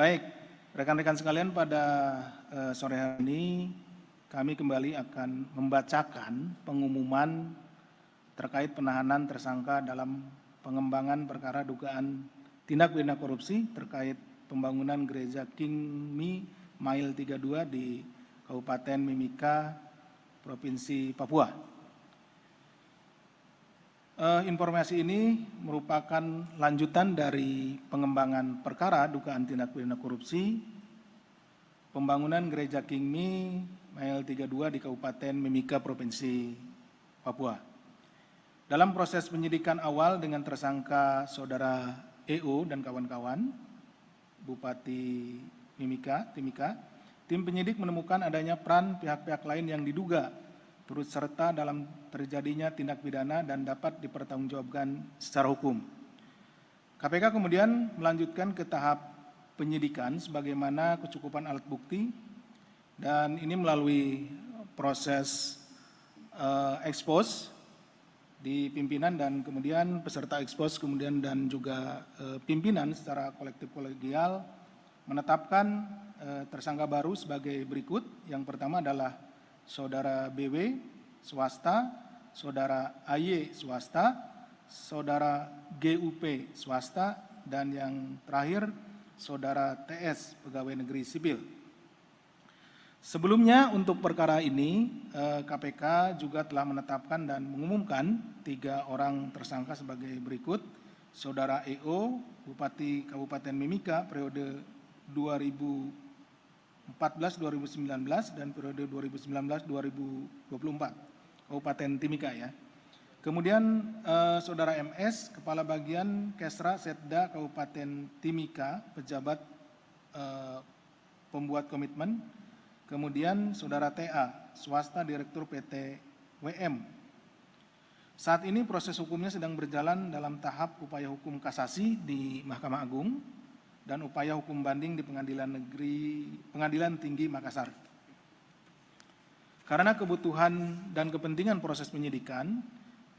Baik, rekan-rekan sekalian pada eh, sore hari ini kami kembali akan membacakan pengumuman terkait penahanan tersangka dalam pengembangan perkara dugaan tindak pidana korupsi terkait pembangunan gereja King Mi Mail 32 di Kabupaten Mimika, Provinsi Papua. Uh, informasi ini merupakan lanjutan dari pengembangan perkara dugaan tindak pidana korupsi pembangunan gereja Kingmi Mail 32 di Kabupaten Mimika Provinsi Papua. Dalam proses penyidikan awal dengan tersangka saudara EO dan kawan-kawan Bupati Mimika, Timika, tim penyidik menemukan adanya peran pihak-pihak lain yang diduga turut serta dalam terjadinya tindak pidana dan dapat dipertanggungjawabkan secara hukum. KPK kemudian melanjutkan ke tahap penyidikan sebagaimana kecukupan alat bukti dan ini melalui proses uh, ekspos di pimpinan dan kemudian peserta ekspos kemudian dan juga uh, pimpinan secara kolektif kolegial menetapkan uh, tersangka baru sebagai berikut. Yang pertama adalah saudara BW swasta, saudara AY swasta, saudara GUP swasta, dan yang terakhir saudara TS pegawai negeri sipil. Sebelumnya untuk perkara ini KPK eh, juga telah menetapkan dan mengumumkan tiga orang tersangka sebagai berikut. Saudara EO, Bupati Kabupaten Mimika periode 2000 14 2019 dan periode 2019 2024 Kabupaten Timika ya. Kemudian eh, Saudara MS Kepala Bagian Kesra Setda Kabupaten Timika pejabat eh, pembuat komitmen. Kemudian Saudara TA swasta Direktur PT WM. Saat ini proses hukumnya sedang berjalan dalam tahap upaya hukum kasasi di Mahkamah Agung dan upaya hukum banding di Pengadilan Negeri Pengadilan Tinggi Makassar. Karena kebutuhan dan kepentingan proses penyidikan,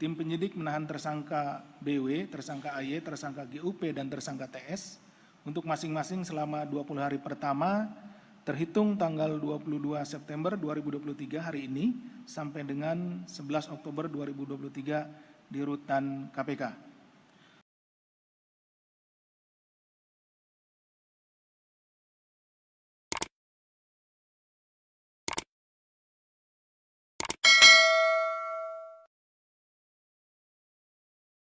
tim penyidik menahan tersangka BW, tersangka AY, tersangka GUP dan tersangka TS untuk masing-masing selama 20 hari pertama terhitung tanggal 22 September 2023 hari ini sampai dengan 11 Oktober 2023 di Rutan KPK.